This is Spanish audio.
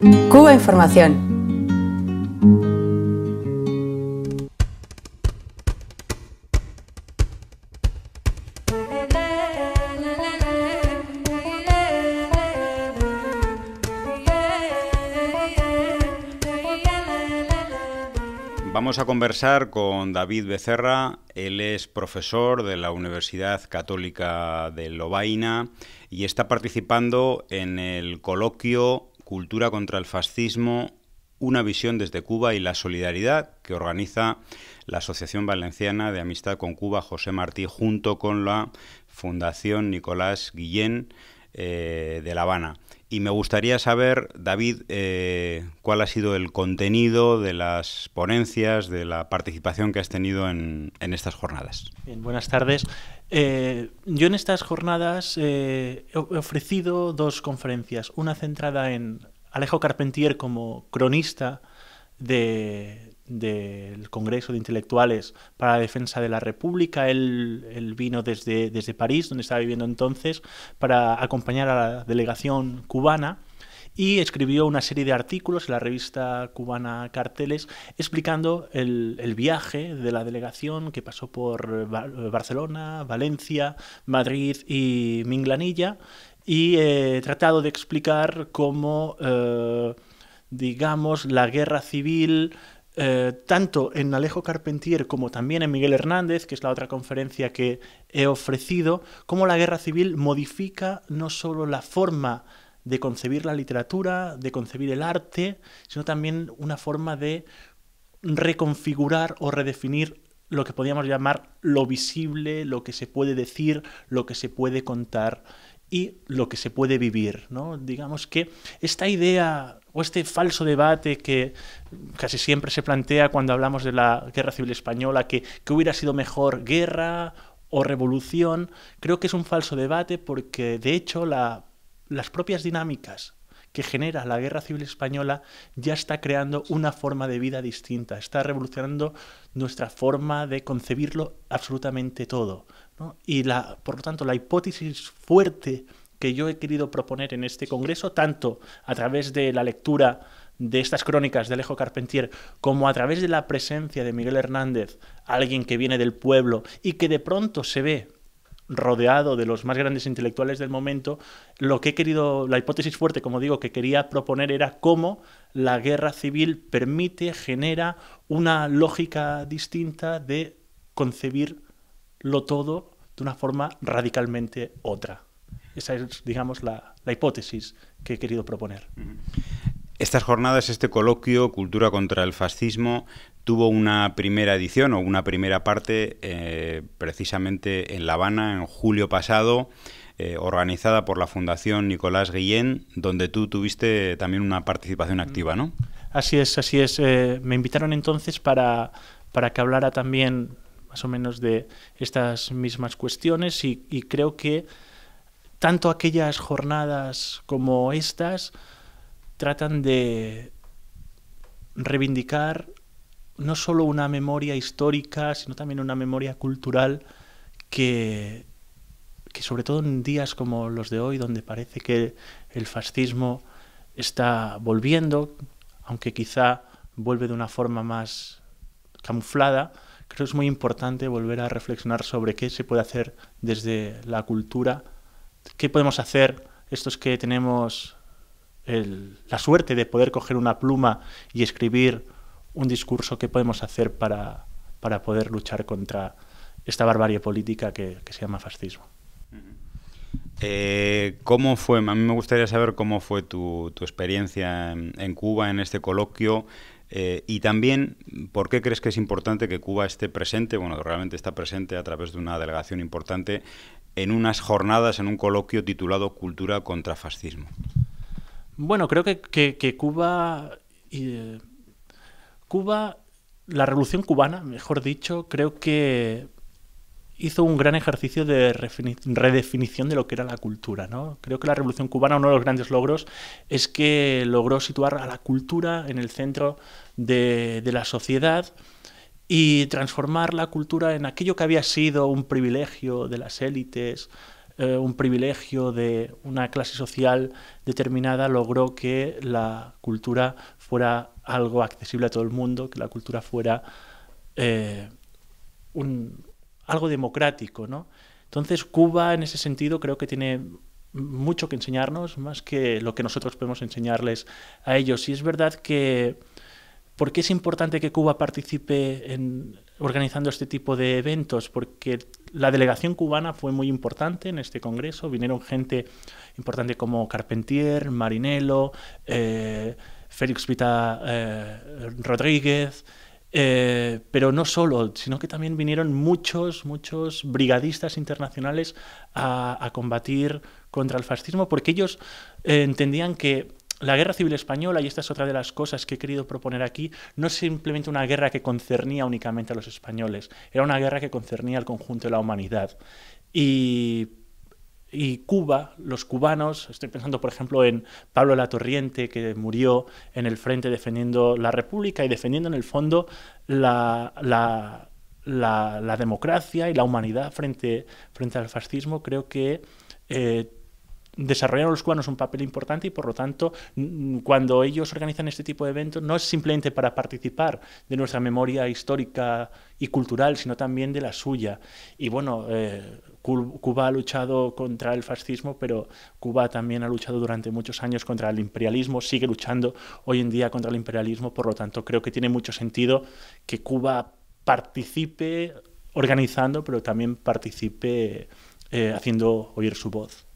Cuba Información. Vamos a conversar con David Becerra. Él es profesor de la Universidad Católica de Lobaina y está participando en el coloquio Cultura contra el Fascismo, una visión desde Cuba y la solidaridad que organiza la Asociación Valenciana de Amistad con Cuba José Martí junto con la Fundación Nicolás Guillén eh, de La Habana. Y me gustaría saber, David, eh, cuál ha sido el contenido de las ponencias, de la participación que has tenido en, estas jornadas. Bien, buenas tardes. Eh, yo en estas jornadas he ofrecido dos conferencias, una centrada en Alejo Carpentier como cronista de, del Congreso de Intelectuales para la Defensa de la República. Él, vino desde, desde, París, donde estaba viviendo entonces, para acompañar a la delegación cubana y escribió una serie de artículos en la revista cubana Carteles explicando el, viaje de la delegación que pasó por Barcelona, Valencia, Madrid y Minglanilla y eh, tratado de explicar cómo... Eh, digamos, la guerra civil eh, tanto en Alejo Carpentier como también en Miguel Hernández, que es la otra conferencia que he ofrecido, cómo la guerra civil modifica no solo la forma de concebir la literatura, de concebir el arte, sino también una forma de reconfigurar o redefinir lo que podríamos llamar lo visible, lo que se puede decir, lo que se puede contar y lo que se puede vivir. Digamos que esta idea o este falso debate que casi siempre se plantea cuando hablamos de la guerra civil española, que, hubiera sido mejor guerra o revolución, creo que es un falso debate porque de hecho las propias dinámicas que genera la guerra civil española ya está creando una forma de vida distinta, está revolucionando nuestra forma de concebirlo absolutamente todo. Y la, por lo tanto, la hipótesis fuerte que yo he querido proponer en este Congreso, tanto a través de la lectura de estas crónicas de Alejo Carpentier, como a través de la presencia de Miguel Hernández, alguien que viene del pueblo y que de pronto se ve rodeado de los más grandes intelectuales del momento, lo que he querido, la hipótesis fuerte, como digo, que quería proponer era cómo la guerra civil permite, genera una lógica distinta de concebir lo todo de una forma radicalmente otra. Esa es, digamos, la, la hipótesis que he querido proponer. Estas jornadas, este coloquio, Cultura contra el Fascismo, tuvo una primera edición o una primera parte eh, precisamente en La Habana en julio pasado, eh, organizada por la Fundación Nicolás Guillén, donde tú tuviste también una participación activa, ¿no? Así es, así es. Eh, me invitaron entonces para, para que hablara también más o menos de estas mismas cuestiones y creo que tanto aquellas jornadas como estas tratan de reivindicar no solo una memoria histórica, sino también una memoria cultural que, sobre todo en días como los de hoy, donde parece que el fascismo está volviendo, aunque quizá vuelve de una forma más camuflada, creo que es muy importante volver a reflexionar sobre qué se puede hacer desde la cultura, qué podemos hacer estos que tenemos la suerte de poder coger una pluma y escribir un discurso que podemos hacer para, poder luchar contra esta barbarie política que, se llama fascismo. Eh, ¿Cómo fue? A mí me gustaría saber cómo fue tu, experiencia en, Cuba, en este coloquio, eh, y también por qué crees que es importante que Cuba esté presente, bueno, realmente está presente a través de una delegación importante, en unas jornadas, en un coloquio titulado Cultura contra Fascismo. Bueno, creo que, Cuba. Eh, Cuba, la revolución cubana, mejor dicho, creo que hizo un gran ejercicio de redefinición de lo que era la cultura. ¿no? Creo que la Revolución Cubana, uno de los grandes logros, es que logró situar a la cultura en el centro de la sociedad y transformar la cultura en aquello que había sido un privilegio de las élites, eh, un privilegio de una clase social determinada logró que la cultura fuera algo accesible a todo el mundo, que la cultura fuera eh, un, algo democrático. Entonces Cuba en ese sentido creo que tiene mucho que enseñarnos, más que lo que nosotros podemos enseñarles a ellos. Y es verdad que, ¿por qué es importante que Cuba participe en organizando este tipo de eventos? Porque la delegación cubana fue muy importante en este congreso. Vinieron gente importante como Carpentier, Marinello, eh, Félix Vita eh, Rodríguez. Eh, pero no solo, sino que también vinieron muchos, muchos brigadistas internacionales a combatir contra el fascismo, porque ellos entendían que la guerra civil española, y esta es otra de las cosas que he querido proponer aquí, no es simplemente una guerra que concernía únicamente a los españoles, era una guerra que concernía al conjunto de la humanidad. Y, Cuba, los cubanos, estoy pensando por ejemplo en Pablo la Torriente, que murió en el frente defendiendo la República y defendiendo en el fondo la, la, democracia y la humanidad frente, frente al fascismo, creo que... Eh, desarrollaron los cubanos un papel importante y por lo tanto mm, cuando ellos organizan este tipo de eventos no es simplemente para participar de nuestra memoria histórica y cultural, sino también de la suya. Y bueno, eh, Cuba ha luchado contra el fascismo, pero Cuba también ha luchado durante muchos años contra el imperialismo, sigue luchando hoy en día contra el imperialismo, por lo tanto creo que tiene mucho sentido que Cuba participe organizando, pero también participe eh, haciendo oír su voz.